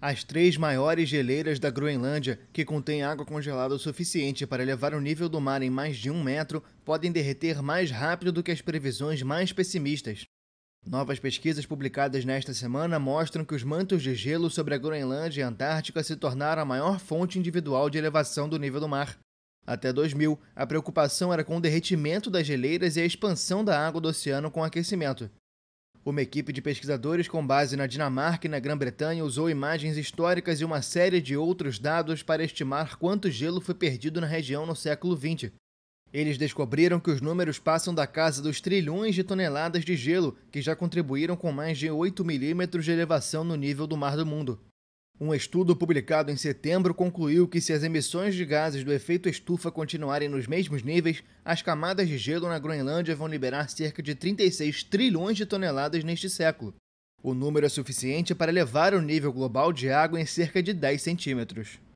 As três maiores geleiras da Groenlândia, que contêm água congelada o suficiente para elevar o nível do mar em mais de um metro, podem derreter mais rápido do que as previsões mais pessimistas. Novas pesquisas publicadas nesta semana mostram que os mantos de gelo sobre a Groenlândia e a Antártica se tornaram a maior fonte individual de elevação do nível do mar. Até 2000, a preocupação era com o derretimento das geleiras e a expansão da água do oceano com aquecimento. Uma equipe de pesquisadores com base na Dinamarca e na Grã-Bretanha usou imagens históricas e uma série de outros dados para estimar quanto gelo foi perdido na região no século XX. Eles descobriram que os números passam da casa dos trilhões de toneladas de gelo, que já contribuíram com mais de 8 milímetros de elevação no nível do mar do mundo. Um estudo publicado em setembro concluiu que, se as emissões de gases do efeito estufa continuarem nos mesmos níveis, as camadas de gelo na Groenlândia vão liberar cerca de 36 trilhões de toneladas neste século. O número é suficiente para elevar o nível global de água em cerca de 10 centímetros.